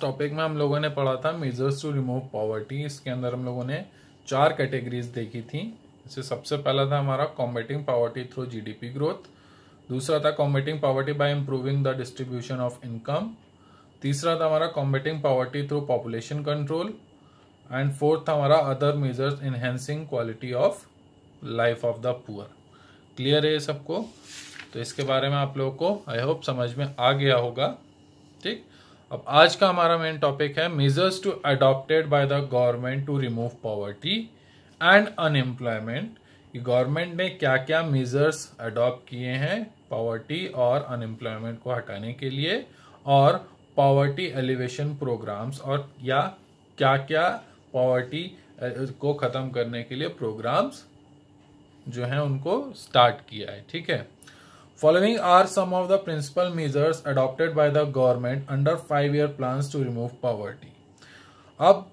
Topic में हम लोगों ने पढ़ा था मेजर्स टू रिमूव पॉवर्टी इसके अंदर हम लोगों ने चार कैटेगरीज देखी थी इससे सबसे पहला था हमारा combating poverty through GDP growth दूसरा था combating poverty by improving the distribution of income तीसरा था हमारा combating poverty through population control and fourth था हमारा other measures enhancing quality of life of the poor clear है सबको तो इसके बारे में आप लोगों को आई होप समझ में आ गया होगा ठीक अब आज का हमारा मेन टॉपिक है measures to adopted by the government to remove poverty and unemployment government ने क्या क्या मेजर्स अडॉप्ट किए हैं पॉवर्टी और अनएम्प्लॉयमेंट को हटाने के लिए और पॉवर्टी एलिवेशन प्रोग्राम्स और या क्या क्या पॉवर्टी को ख़त्म करने के लिए प्रोग्राम्स जो हैं उनको स्टार्ट किया है ठीक है Following are some of the principal measures adopted by the government under five year plans to remove poverty. अब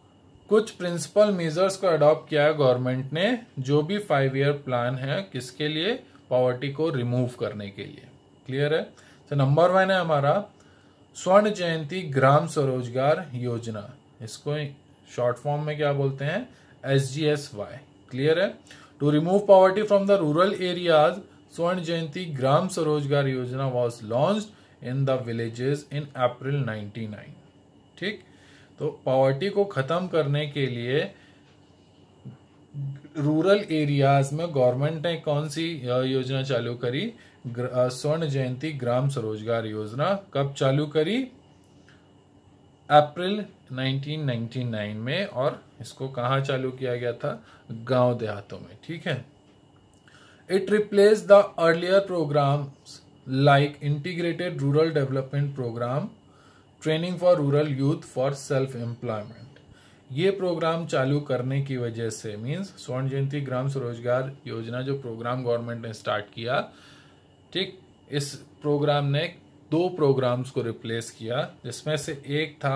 कुछ प्रिंसिपल मेजर्स को अडॉप्ट किया है गवर्नमेंट ने जो भी फाइव ईयर प्लान है किसके लिए पॉवर्टी को रिमूव करने के लिए क्लियर है तो नंबर वन है हमारा स्वर्ण जयंती ग्राम स्वरोजगार योजना इसको शॉर्ट फॉर्म में क्या बोलते हैं S G S Y clear है to remove poverty from the rural areas Swarna Jayanti Gram Swarozgar Yojana was launch in the villages in April 99. ठीक तो पॉवर्टी को ख़त्म करने के लिए रूरल एरियाज में गवर्नमेंट ने कौन सी योजना चालू करी स्वर्ण जयंती ग्राम स्वरोजगार योजना कब चालू करी अप्रैल 1999 में और इसको कहाँ चालू किया गया था गांव देहातों में ठीक है it replace the earlier programs like integrated rural development program training for rural youth for self employment ये प्रोग्राम चालू करने की वजह से मीन्स स्वर्ण जयंती ग्राम स्वरोजगार योजना जो प्रोग्राम गवर्नमेंट ने स्टार्ट किया ठीक इस प्रोग्राम ने दो प्रोग्राम्स को रिप्लेस किया जिसमें से एक था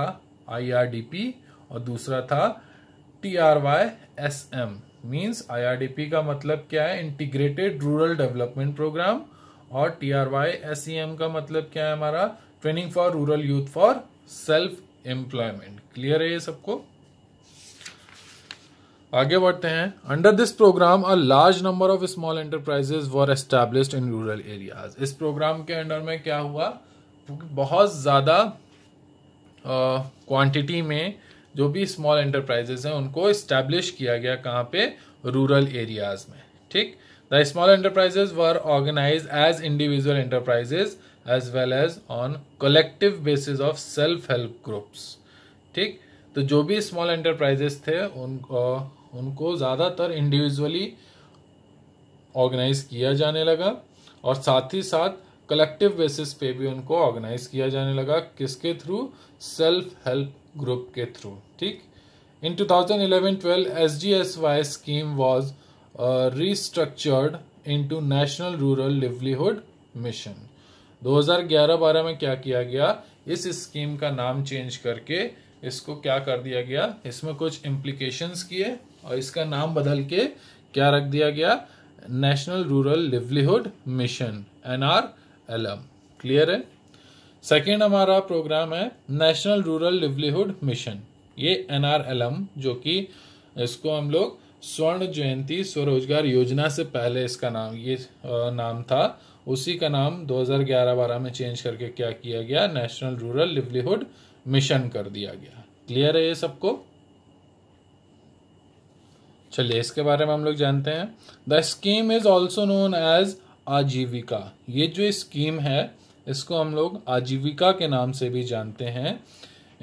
आईआरडीपी और दूसरा था T R Y S M means IRDP का मतलब क्या है इंटीग्रेटेड रूरल डेवलपमेंट प्रोग्राम और टी आर वाई एस का मतलब क्या है हमारा training for rural youth for self employment clear है ये सबको आगे बढ़ते हैं under this program a large number of small enterprises were establish in rural areas इस प्रोग्राम के अंडर में क्या हुआ बहुत ज़्यादा क्वांटिटी में जो भी स्मॉल एंटरप्राइजेज हैं उनको इस्टेब्लिश किया गया कहाँ पे रूरल एरियाज में ठीक the small enterprises were organise as individual enterprises as well as on collective basis of self help groups ठीक तो जो भी स्मॉल एंटरप्राइजेस थे उनको उनको ज़्यादातर इंडिविजुअली ऑर्गेनाइज किया जाने लगा और साथ ही साथ कलेक्टिव बेसिस पे भी उनको ऑर्गेनाइज किया जाने लगा किसके थ्रू सेल्फ हेल्प ग्रुप के थ्रू ठीक in 2011-12, SGSY scheme was restructured into national rural livelihood mission 2011-12 में क्या किया गया इस स्कीम का नाम चेंज करके इसको क्या कर दिया गया इसमें कुछ इम्प्लीकेशंस किए और इसका नाम बदल के क्या रख दिया गया national rural livelihood mission N R L M clear है सेकेंड हमारा प्रोग्राम है नेशनल रूरल लिवलीहुड मिशन ये एन जो कि इसको हम लोग स्वर्ण जयंती स्वरोजगार योजना से पहले इसका नाम ये नाम था उसी का नाम 2011-12 में चेंज करके क्या किया गया नेशनल रूरल लिवलीहुड मिशन कर दिया गया क्लियर है ये सबको चलिए इसके बारे में हम लोग जानते हैं the scheme is also known as Aajeevika ये जो स्कीम है इसको हम लोग आजीविका के नाम से भी जानते हैं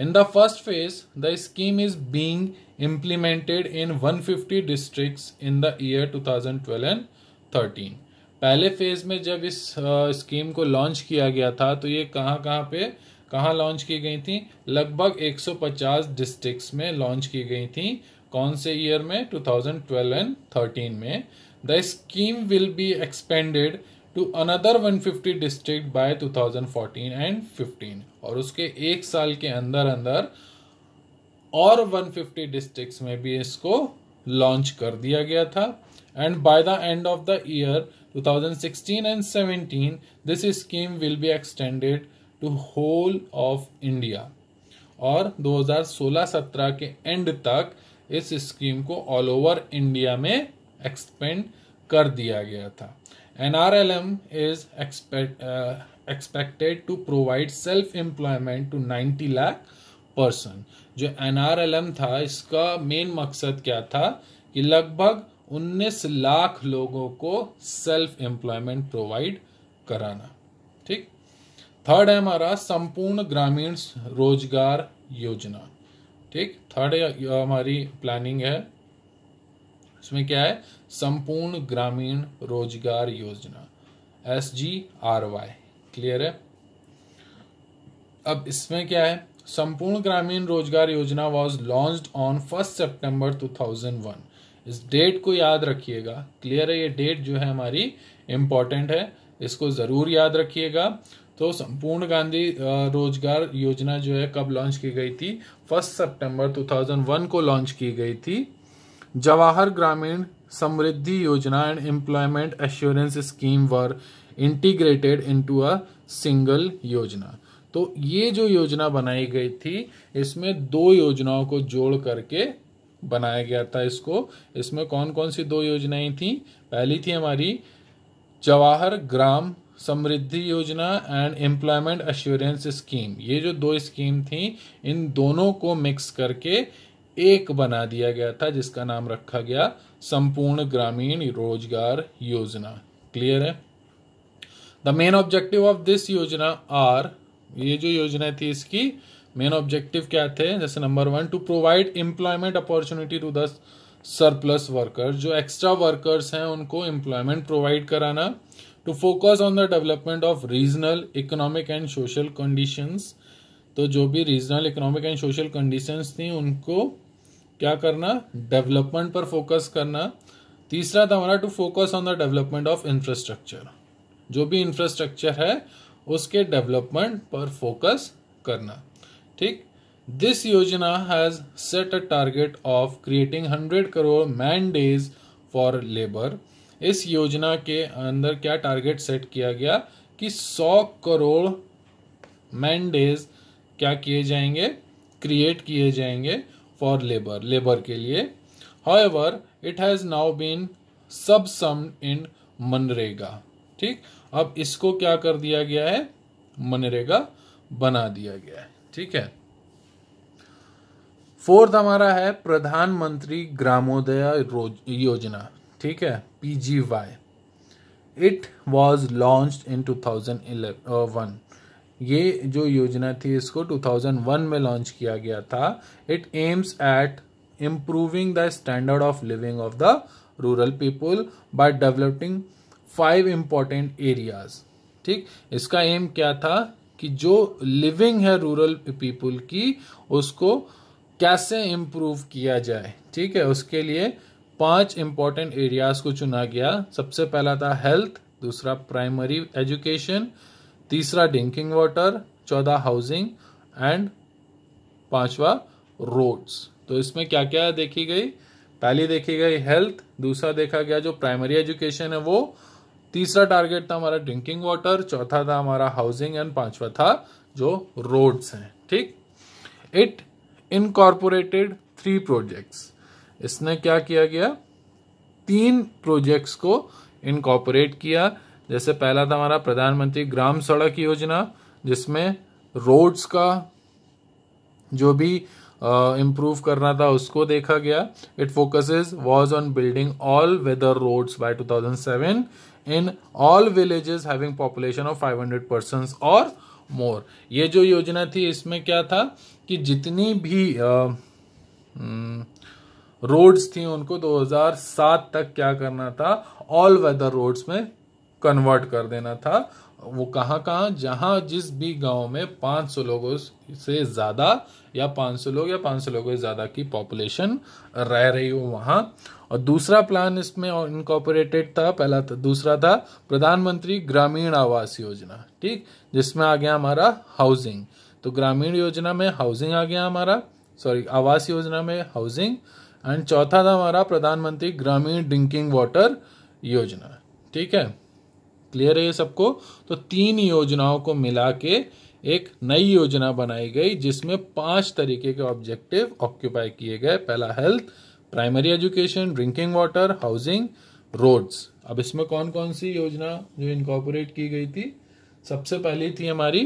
in the first phase the scheme is being implemented in 150 district in the year 2012 and 13 पहले फेज में जब इस स्कीम को लॉन्च किया गया था तो ये कहाँ कहाँ पे कहाँ लॉन्च की गई थी लगभग 150 डिस्ट्रिक्ट्स में लॉन्च की गई थी कौन से ईयर में 2012 एंड 13 में the scheme will be expanded to another 150 district by 2014 and 15 और उसके एक साल के अंदर अंदर और 150 डिस्ट्रिक्ट्स में भी इसको लॉन्च कर दिया गया था and by the end of the year 2016 and 17 this scheme will be extended to whole of India और 2016-17 के एंड तक इस स्कीम को ऑल ओवर इंडिया में एक्सपेंड कर दिया गया था NRLM is expect, uh, expected to provide self employment to 90 lakh person जो एन था इसका मेन मकसद क्या था कि लगभग 19 लाख लोगों को सेल्फ एम्प्लॉयमेंट प्रोवाइड कराना ठीक थर्ड है हमारा संपूर्ण ग्रामीण रोजगार योजना ठीक थर्ड uh, हमारी प्लानिंग है इसमें क्या है Sampoorna Grameen Rozgar Yojana S G R Y clear है अब इसमें क्या है Sampoorna Grameen Rozgar Yojana was launch on first September two thousand one इस डेट को याद रखिएगा क्लियर है ये डेट जो है हमारी इंपॉर्टेंट है इसको ज़रूर याद रखिएगा तो संपूर्ण गांधी रोजगार योजना जो है कब लॉन्च की गई थी फर्स्ट सितंबर 2001 को लॉन्च की गई थी Jawahar Grameen Samriddhi Yojana and employment assurance scheme were integrated into a single Yojana तो ये जो योजना बनाई गई थी इसमें दो योजनाओं को जोड़ करके बनाया गया था इसको इसमें कौन कौन सी दो योजनाएं थी पहली थी हमारी जवाहर ग्राम समृद्धि Yojana and employment assurance scheme ये जो दो स्कीम थी इन दोनों को मिक्स करके एक बना दिया गया था जिसका नाम रखा गया संपूर्ण ग्रामीण रोजगार योजना क्लियर है the main objective of this yojana are ये जो योजना थी इसकी मेन ऑब्जेक्टिव क्या थे जैसे number one to provide employment opportunity to the surplus workers जो एक्स्ट्रा वर्कर्स हैं उनको एम्प्लॉयमेंट प्रोवाइड कराना to focus on the development of regional economic and social conditions तो जो भी regional economic and social conditions थी उनको क्या करना डेवलपमेंट पर फोकस करना तीसरा था हमारा to focus on the development of infrastructure जो भी इंफ्रास्ट्रक्चर है उसके डेवलपमेंट पर फोकस करना ठीक this yojana has set a target of creating hundred crore man days for labour इस योजना के अंदर क्या टारगेट सेट किया गया कि सौ करोड़ मैन डेज क्या किए जाएंगे क्रिएट किए जाएंगे फॉर लेबर लेबर के लिए however it has now been subsumed इन मनरेगा ठीक अब इसको क्या कर दिया गया है मनरेगा बना दिया गया है ठीक है फोर्थ हमारा है प्रधानमंत्री ग्रामोदय योजना ठीक है PGY it was launched in two thousand eleven ये जो योजना थी इसको 2001 में लॉन्च किया गया था it aims at improving the standard of living of the rural people by developing five important areas ठीक इसका एम क्या था कि जो लिविंग है रूरल पीपुल की उसको कैसे इम्प्रूव किया जाए ठीक है उसके लिए पांच इम्पॉर्टेंट एरियाज को चुना गया सबसे पहला था हेल्थ दूसरा प्राइमरी एजुकेशन तीसरा ड्रिंकिंग वाटर चौदह हाउसिंग एंड पांचवा रोड्स तो इसमें क्या क्या देखी गई पहली देखी गई हेल्थ दूसरा देखा गया जो प्राइमरी एजुकेशन है वो तीसरा टारगेट था हमारा ड्रिंकिंग वाटर चौथा था हमारा हाउसिंग एंड पांचवा था जो रोड्स हैं ठीक इट इनकॉर्पोरेटेड थ्री प्रोजेक्ट्स इसने क्या किया गया तीन प्रोजेक्ट्स को इनकॉर्पोरेट किया जैसे पहला था हमारा प्रधानमंत्री ग्राम सड़क योजना जिसमें रोड्स का जो भी इम्प्रूव uh, करना था उसको देखा गया it focuses was on building all weather roads by 2007 in all villages having population of 500 person और मोर ये जो योजना थी इसमें क्या था कि जितनी भी रोड्स हम्म, uh, थी उनको 2007 तक क्या करना था ऑल वेदर रोड्स में कन्वर्ट कर देना था वो कहाँ कहाँ जहाँ जिस भी गांव में 500 लोगों से ज़्यादा या 500 लोग या 500 लोगों से ज़्यादा की पॉपुलेशन रह रही हो वहाँ और दूसरा प्लान इसमें इनकॉपोरेटेड था पहला था दूसरा था प्रधानमंत्री ग्रामीण आवास योजना ठीक जिसमें आ गया हमारा हाउसिंग तो ग्रामीण योजना में हाउसिंग आ गया हमारा सॉरी आवास योजना में हाउसिंग एंड चौथा था हमारा प्रधानमंत्री ग्रामीण ड्रिंकिंग वाटर योजना ठीक है क्लियर है ये सबको तो तीन योजनाओं को मिला के एक नई योजना बनाई गई जिसमें पांच तरीके के ऑब्जेक्टिव ऑक्यूपाई किए गए पहला health primary education drinking water housing roads अब इसमें कौन कौन सी योजना जो इनकॉपोरेट की गई थी सबसे पहली थी हमारी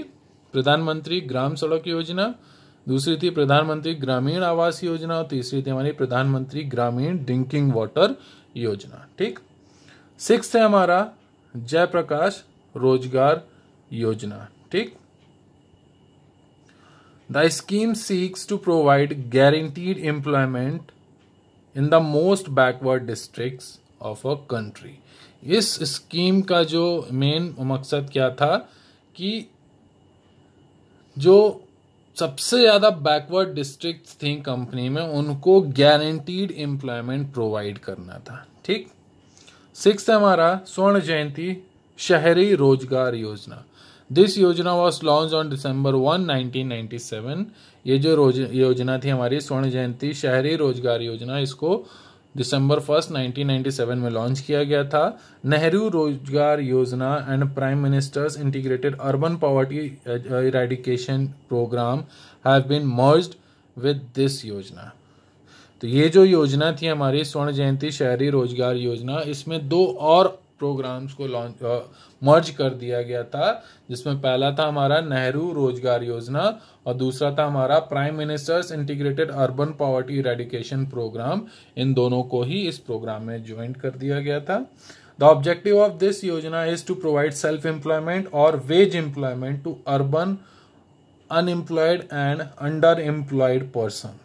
प्रधानमंत्री ग्राम सड़क योजना दूसरी थी प्रधानमंत्री ग्रामीण आवास योजना और तीसरी थी हमारी प्रधानमंत्री ग्रामीण ड्रिंकिंग वाटर योजना ठीक सिक्स है हमारा जयप्रकाश रोजगार योजना ठीक the scheme seeks to provide guaranteed employment in the most backward district of a country इस स्कीम का जो मेन मकसद क्या था कि जो सबसे ज़्यादा बैकवर्ड डिस्ट्रिक्ट थी कंपनी में उनको गारंटीड एम्प्लॉयमेंट प्रोवाइड करना था ठीक सिक्स है हमारा स्वर्ण जयंती शहरी रोजगार Yojana this yojana was launch on December one nineteen ninety seven ये जो रोज योजना थी हमारी स्वर्ण जयंती शहरी रोजगार योजना इसको दिसंबर फर्स्ट 1997 में लॉन्च किया गया था Nehru Rozgar Yojana and prime minister's integrated urban poverty eradication programme have been merged with this yojana तो ये जो योजना थी हमारी स्वर्ण जयंती शहरी रोजगार योजना इसमें दो और प्रोग्राम्स को लॉन्च मर्ज कर दिया गया था जिसमें पहला था हमारा नेहरू रोजगार योजना और दूसरा था हमारा prime minister's integrated urban poverty eradication programme इन दोनों को ही इस प्रोग्राम में ज्वाइन कर दिया गया था the objective of this yojana is to provide self employment और wage employment to urban unemployed and under employed person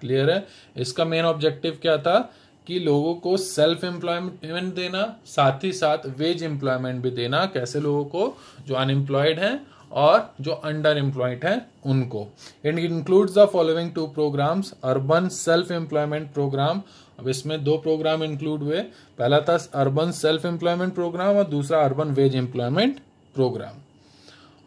clear है इसका मेन ऑब्जेक्टिव क्या था कि लोगों को सेल्फ एम्प्लॉयमेंट देना साथ ही साथ वेज एम्प्लॉयमेंट भी देना कैसे लोगों को जो अनएम्प्लॉयड हैं और जो अंडर एम्प्लॉयड हैं उनको it includes the following two programmes urban self employment programme अब इसमें दो प्रोग्राम इंक्लूड हुए पहला था अर्बन सेल्फ एम्प्लॉयमेंट प्रोग्राम और दूसरा urban wage employment programme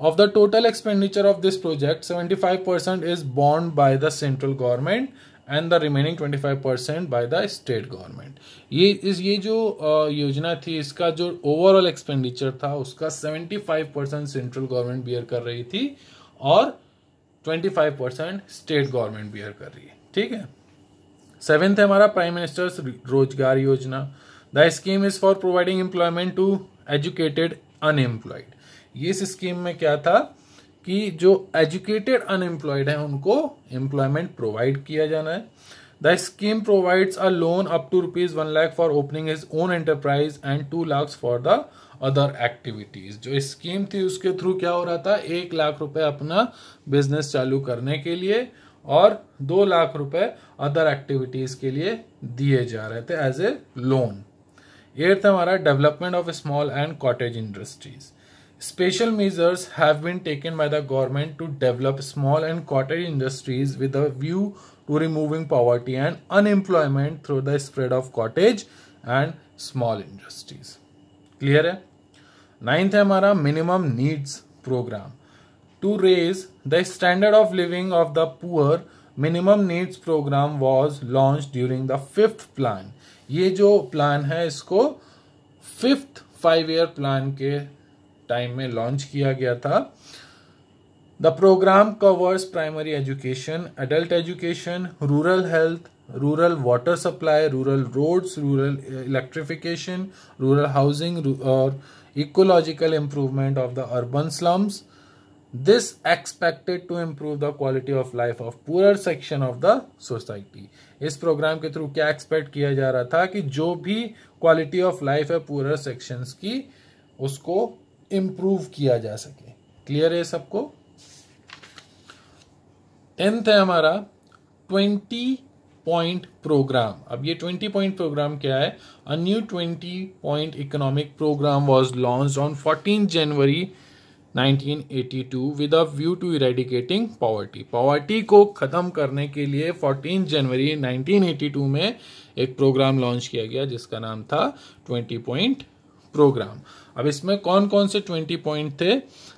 of the total expenditure of this project seventy five percent is बॉन्ड by the central government and the remaining twenty five percent by the state government ये इस ये जो योजना थी इसका जो ओवरऑल एक्सपेंडिचर था उसका seventy five percent central government bear कर रही थी और twenty five percent state government bear कर रही है ठीक है सेवेंथ है हमारा prime minister's Rozgar Yojana the scheme is for providing employment to educated unemployed इस स्कीम में क्या था कि जो एजुकेटेड अनएम्प्लॉयड है उनको एम्प्लॉयमेंट प्रोवाइड किया जाना है the scheme provides a loan up to rupees one lakh for opening his own enterprise and two lakh for the other activities जो स्कीम थी उसके थ्रू क्या हो रहा था एक लाख रुपए अपना बिजनेस चालू करने के लिए और दो लाख रुपए अदर एक्टिविटीज के लिए दिए जा रहे थे एज ए लोन एट्थ हमारा development of small and cottage industries Special measures have been taken by the government to develop small and cottage industries with a view to removing poverty and unemployment through the spread of cottage and small industries. Clear है? Ninth है minimum needs program. To raise the standard of living of the poor, minimum needs program was launched during the fifth plan. ये जो plan है इसको fifth five year plan के time में launch किया गया था the programme covers primary education adult education rural health rural water supply rural roads rural electrification rural housing और ecological improvement of the urban slums this expected to improve the quality of life of poor section of the society इस programme के through क्या expect किया जा रहा था कि जो भी क्वालिटी ऑफ लाइफ है पुअर सेक्शंस की उसको इम्प्रूव किया जा सके क्लियर है सबको टेंथ है हमारा ट्वेंटी पॉइंट प्रोग्राम अब ये ट्वेंटी पॉइंट प्रोग्राम क्या है a new twenty point economic programme was launch on fourteen January 1982 with a view to eradicating poverty poverty को ख़त्म करने के लिए 14 जनवरी 1982 में एक प्रोग्राम लॉन्च किया गया जिसका नाम था 20 पॉइंट प्रोग्राम अब इसमें कौन कौन से ट्वेंटी पॉइंट थे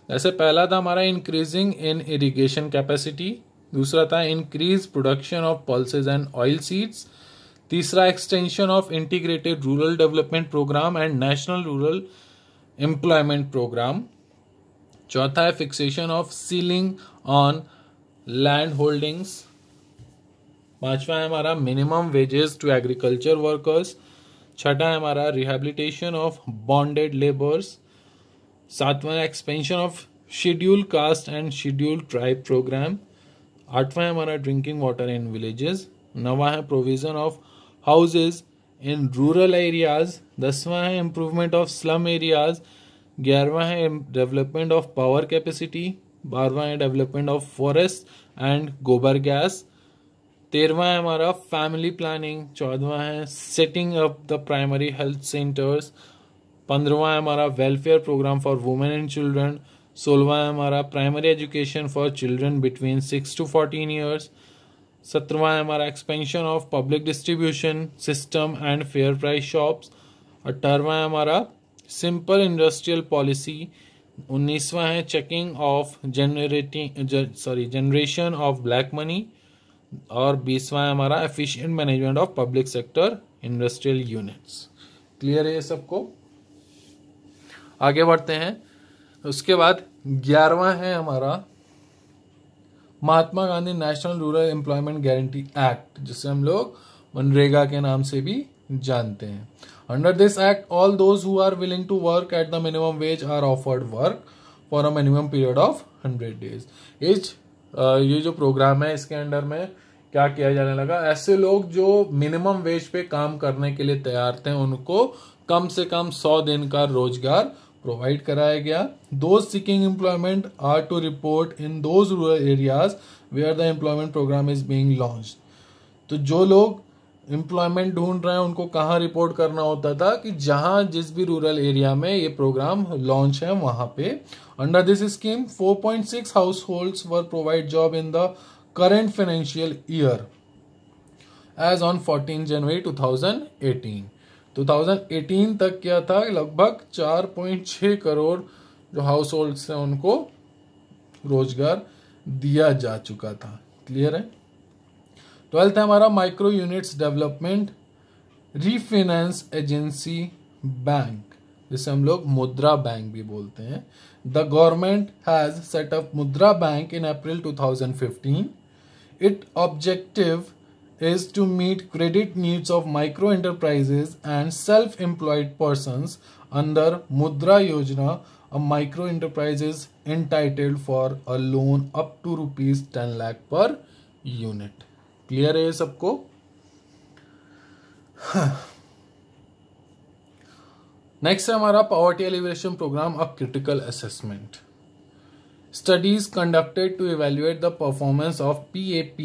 जैसे पहला था हमारा इंक्रीजिंग इन इरिगेशन कैपेसिटी दूसरा था increase production of pulses and oil seeds तीसरा extension of integrated rural development programme and national rural employment programme चौथा है fixation of ceiling on land holdings पांचवा है हमारा minimum wages to agriculture workers छठा है हमारा रिहेबिलिटेशन ऑफ बॉन्डेड लेबर्स सातवां expansion of schedule caste and schedule tribe programme आठवां है हमारा ड्रिंकिंग वाटर इन विलेजेस नवा है provision of houses in rural areas दसवां है इम्प्रूवमेंट ऑफ स्लम एरियाज ग्यारहवा है डेवलपमेंट ऑफ पावर कैपेसिटी बारहवा है development of forest and gobar gas तेरहवा है हमारा फैमिली प्लानिंग चौदवा है setting up the primary health centres पंद्रवा है हमारा welfare programme for women and children सोलवा है हमारा primary education for children between six to fourteen years सत्रवा है हमारा expansion of public distribution system and fair price shops अठारवा है हमारा सिंपल इंडस्ट्रियल पॉलिसी उन्नीसवा है checking of generating sorry generation of black money और बीसवा है हमारा efficient management of public sector industrial units clear है ये सबको आगे बढ़ते हैं उसके बाद ग्यारहवा है हमारा Mahatma Gandhi national rural employment guarantee act जिसे हम लोग मनरेगा के नाम से भी जानते हैं under this act all those who are willing to work at the minimum wage are offered work for a minimum period of hundred days is ये जो प्रोग्राम है इसके अंडर में क्या किया जाने लगा ऐसे लोग जो मिनिमम वेज पे काम करने के लिए तैयार थे उनको कम से कम सौ दिन का रोजगार प्रोवाइड कराया गया those seeking employment are to report in those rural areas where the employment programme is being launch तो जो लोग एम्प्लॉयमेंट ढूंढ रहे हैं उनको कहाँ रिपोर्ट करना होता था कि जहाँ जिस भी रूरल एरिया में ये प्रोग्राम लॉन्च है वहाँ पे under this scheme 4.6 households were provide job in the current financial year as on 14 January 2018 2018 तक क्या था लगभग 4.6 करोड़ जो हाउस होल्ड है उनको रोजगार दिया जा चुका था क्लियर है ट्वेल्थ है हमारा micro units development refinance agency bank जिसे हम लोग मुद्रा बैंक भी बोलते हैं the government has set up Mudra bank in April 2015 Its objective is to meet credit needs of micro enterprises and self employed persons under Mudra Yojana. A micro enterprise is entitled for a loan up to rupees 10 lakh per unit. Clear है सबको next है हमारा poverty alleviation programme of critical assessment studies conducted to evaluate the performance of PAP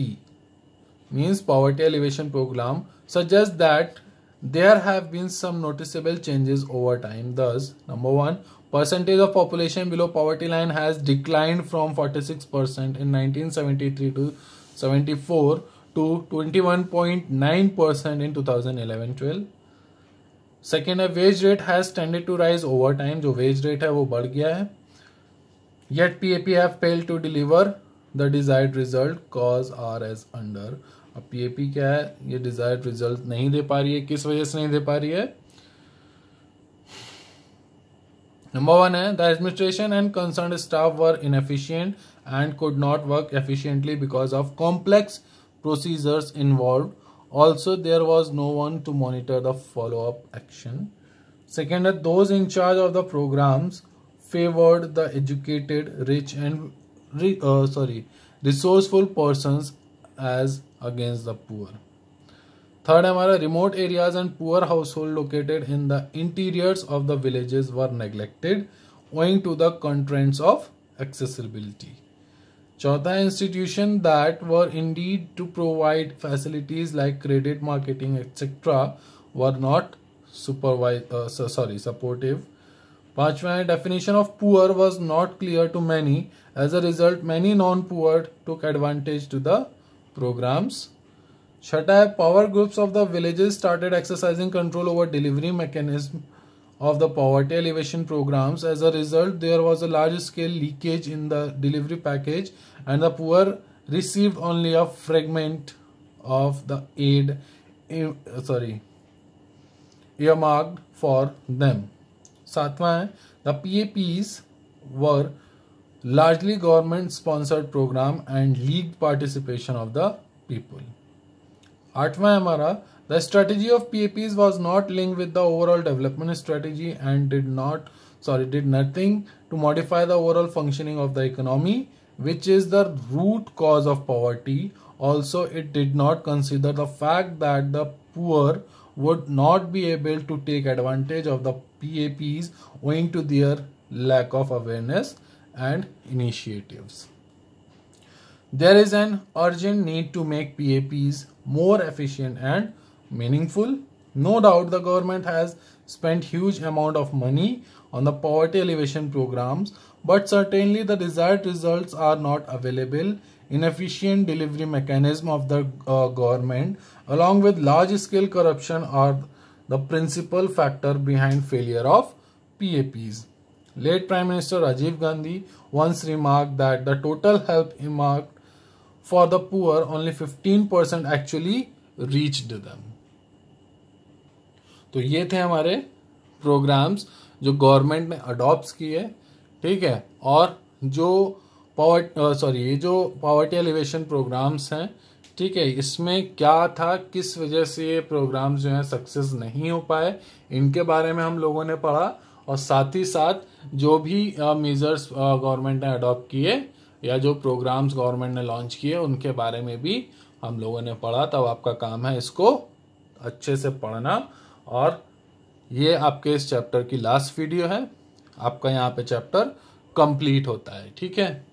means poverty elevation program suggest that there have been some noticeable changes over time thus number 1 percentage of population below poverty line has declined from 46% in 1973 to 74 to 21.9% in 2011-12 second है wage rate has tended to rise over time जो wage rate है वो बढ़ गया है Yet PAP have failed to deliver the desired result cause R as under. अब PAP क्या है ये desired result नहीं दे पा रही है किस वजह से नहीं दे पा रही है नंबर वन है the administration and concern staff were inefficient and could not work efficiently because of complex procedures involve also there was no one to monitor the follow up action second है those in charge of the programmes favored the educated, rich, and uh, sorry, resourceful persons as against the poor. Third our remote areas and poor households located in the interiors of the villages were neglected owing to the constraints of accessibility. Fourth, institutions that were indeed to provide facilities like credit marketing etc were not supervised uh, sorry supportive Pachmani definition of poor was not clear to many. As a result, many non-poor took advantage to the programs. Shatai power groups of the villages started exercising control over delivery mechanism of the poverty elevation programs. As a result, there was a large-scale leakage in the delivery package and the poor received only a fragment of the aid eh, sorry earmarked for them. सातवां है the P A largely government sponsored program and lacked participation of the people आठवां हमारा the strategy of PAPs was not linked with the overall development strategy and did not sorry did nothing to modify the overall functioning of the economy which is the root cause of poverty also it did not consider the fact that the poor would not be able to take advantage of the PAPs owing to their lack of awareness and initiatives. There is an urgent need to make PAPs more efficient and meaningful. No doubt the government has spent huge amount of money on the poverty elevation programs, but certainly the desired results are not available inefficient delivery mechanism of the uh, government along with large scale corruption are the principal factor behind failure of PAPs. Late Prime Minister Rajiv Gandhi once remarked that the total help earmarked for the poor only 15% actually reached them. तो ये थे हमारे programmes जो government ने adopt किए ठीक है और जो पावर सॉरी uh, ये जो पावर्टी एलिवेशन प्रोग्राम्स हैं ठीक है इसमें क्या था किस वजह से ये प्रोग्राम जो है सक्सेस नहीं हो पाए इनके बारे में हम लोगों ने पढ़ा और साथ ही साथ जो भी मेजर्स uh, गवर्नमेंट uh, ने अडॉप्ट किए या जो प्रोग्राम्स गवर्नमेंट ने लॉन्च किए उनके बारे में भी हम लोगों ने पढ़ा तब आपका काम है इसको अच्छे से पढ़ना और ये आपके इस चैप्टर की लास्ट वीडियो है आपका यहाँ पे चैप्टर कंप्लीट होता है ठीक है